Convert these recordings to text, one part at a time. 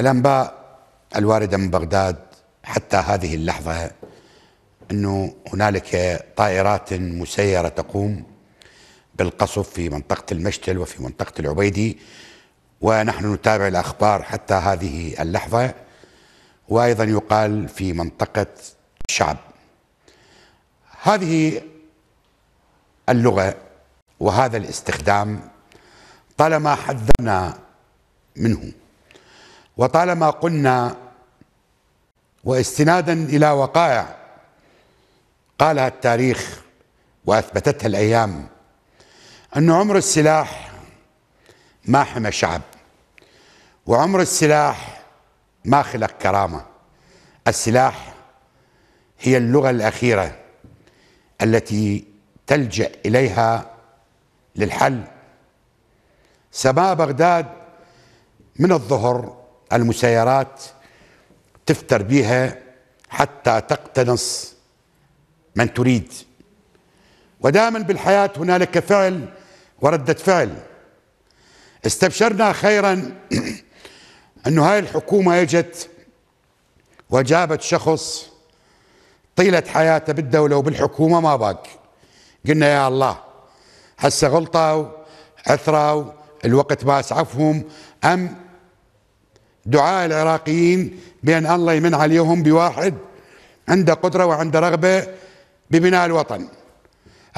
الانباء الوارده من بغداد حتى هذه اللحظه انه هنالك طائرات مسيره تقوم بالقصف في منطقه المشتل وفي منطقه العبيدي ونحن نتابع الاخبار حتى هذه اللحظه وايضا يقال في منطقه الشعب هذه اللغه وهذا الاستخدام طالما حذرنا منه وطالما قلنا واستنادا الى وقائع قالها التاريخ واثبتتها الايام انه عمر السلاح ما حمى شعب وعمر السلاح ما خلق كرامه السلاح هي اللغه الاخيره التي تلجا اليها للحل سماء بغداد من الظهر المسيرات تفتر بها حتى تقتنص من تريد ودائما بالحياة هنالك فعل وردة فعل استبشرنا خيرا أنه هاي الحكومة اجت وجابت شخص طيلة حياته بالدولة وبالحكومة ما باق قلنا يا الله هسه غلطوا عثروا الوقت باس عفهم أم دعاء العراقيين بأن الله يمن عليهم بواحد عنده قدرة وعنده رغبة ببناء الوطن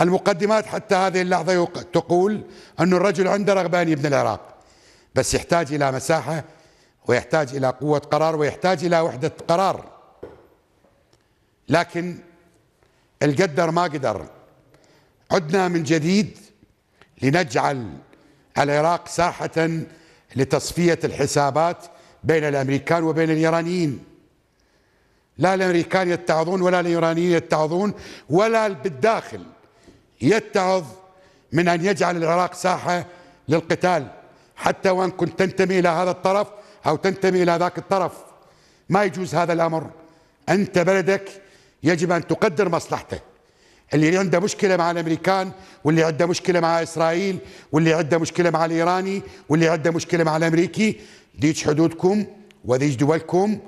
المقدمات حتى هذه اللحظة تقول أن الرجل عنده رغبة أن يبني العراق بس يحتاج إلى مساحة ويحتاج إلى قوة قرار ويحتاج إلى وحدة قرار لكن القدر ما قدر عدنا من جديد لنجعل العراق ساحة لتصفية الحسابات بين الأمريكان وبين الإيرانيين لا الأمريكان يتعظون ولا الإيرانيين يتعظون ولا بالداخل يتعظ من أن يجعل العراق ساحة للقتال حتى وان كنت تنتمي الى هذا الطرف او تنتمي الى ذاك الطرف ما يجوز هذا الامر انت بلدك يجب ان تقدر مصلحته اللي عنده مشكله مع الامريكان واللي عنده مشكله مع اسرائيل واللي عنده مشكله مع الايراني واللي عنده مشكله مع الامريكي ذيك حدودكم وذيج دولكم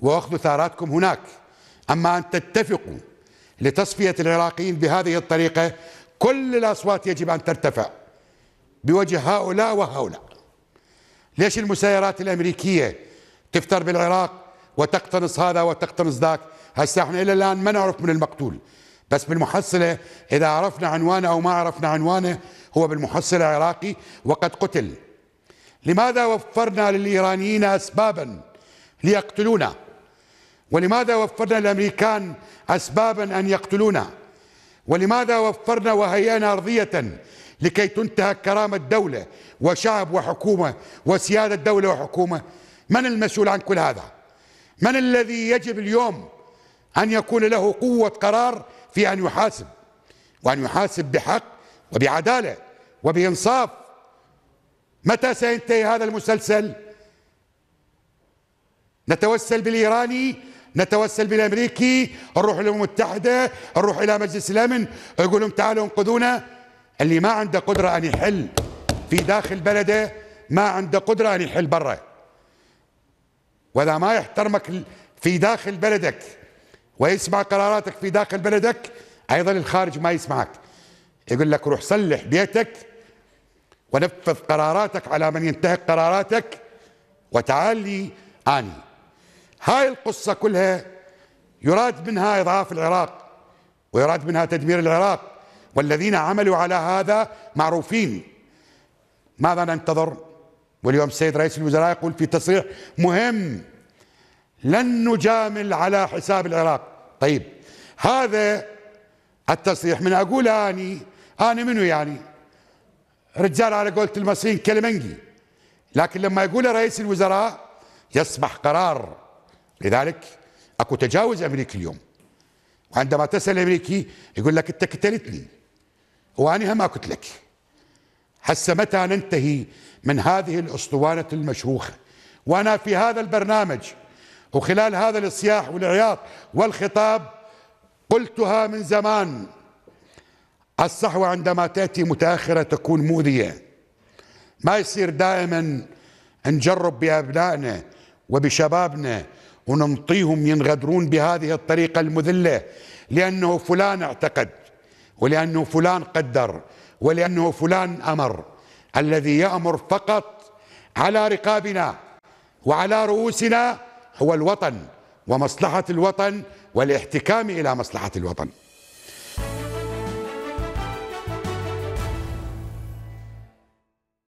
واخذوا ثاراتكم هناك أما أن تتفقوا لتصفية العراقيين بهذه الطريقة كل الأصوات يجب أن ترتفع بوجه هؤلاء وهؤلاء ليش المسيرات الأمريكية تفتر بالعراق وتقتنص هذا وتقتنص ذاك هسه احنا إلى الآن ما نعرف من المقتول بس بالمحصلة إذا عرفنا عنوانه أو ما عرفنا عنوانه هو بالمحصلة عراقي وقد قتل لماذا وفرنا للإيرانيين أسبابا ليقتلونا ولماذا وفرنا للأمريكان أسبابا أن يقتلونا ولماذا وفرنا وهيئنا أرضية لكي تنتهك كرامة دولة وشعب وحكومة وسيادة دولة وحكومة من المسؤول عن كل هذا من الذي يجب اليوم أن يكون له قوة قرار في أن يحاسب وأن يحاسب بحق وبعدالة وبإنصاف متى سينتهي هذا المسلسل نتوسل بالإيراني نتوسل بالامريكي نروح للامم المتحده نروح الى مجلس الامن نقول لهم تعالوا انقذونا اللي ما عنده قدره ان يحل في داخل بلده ما عنده قدره ان يحل برا واذا ما يحترمك في داخل بلدك ويسمع قراراتك في داخل بلدك ايضا الخارج ما يسمعك يقول لك روح صلح بيتك ونفذ قراراتك على من ينتهك قراراتك وتعال لي آني هاي القصة كلها يراد منها إضعاف العراق ويراد منها تدمير العراق والذين عملوا على هذا معروفين ماذا ننتظر واليوم السيد رئيس الوزراء يقول في تصريح مهم لن نجامل على حساب العراق طيب هذا التصريح من أقول أني آني منو يعني رجال على قولة المصريين كلمنجي لكن لما يقول رئيس الوزراء يصبح قرار لذلك اكو تجاوز امريكي اليوم وعندما تسال امريكي يقول لك انت قتلتني وانا ما لك هسه متى ننتهي من هذه الاسطوانه المشروخه وانا في هذا البرنامج وخلال هذا الصياح والعياط والخطاب قلتها من زمان الصحوة عندما تأتي متأخرة تكون مؤذية ما يصير دائما نجرب بأبنائنا وبشبابنا وننطيهم ينغدرون بهذه الطريقة المذلة لأنه فلان اعتقد ولأنه فلان قدر ولأنه فلان أمر الذي يأمر فقط على رقابنا وعلى رؤوسنا هو الوطن ومصلحة الوطن والاحتكام إلى مصلحة الوطن